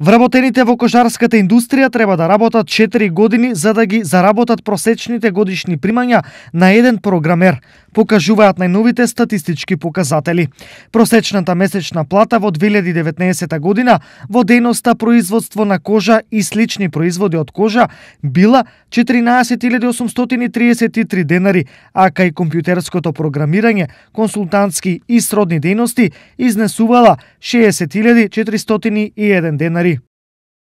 Вработените во кошарската индустрија треба да работат 4 години за да ги заработат просечните годишни примања на еден програмер, покажуваат најновите статистички показатели. Просечната месечна плата во 2019 година во дејноста производство на кожа и слични производи од кожа била 14.833 денари, а кај компјутерското програмирање, консултантски и сродни дејности изнесувала 60.401 денари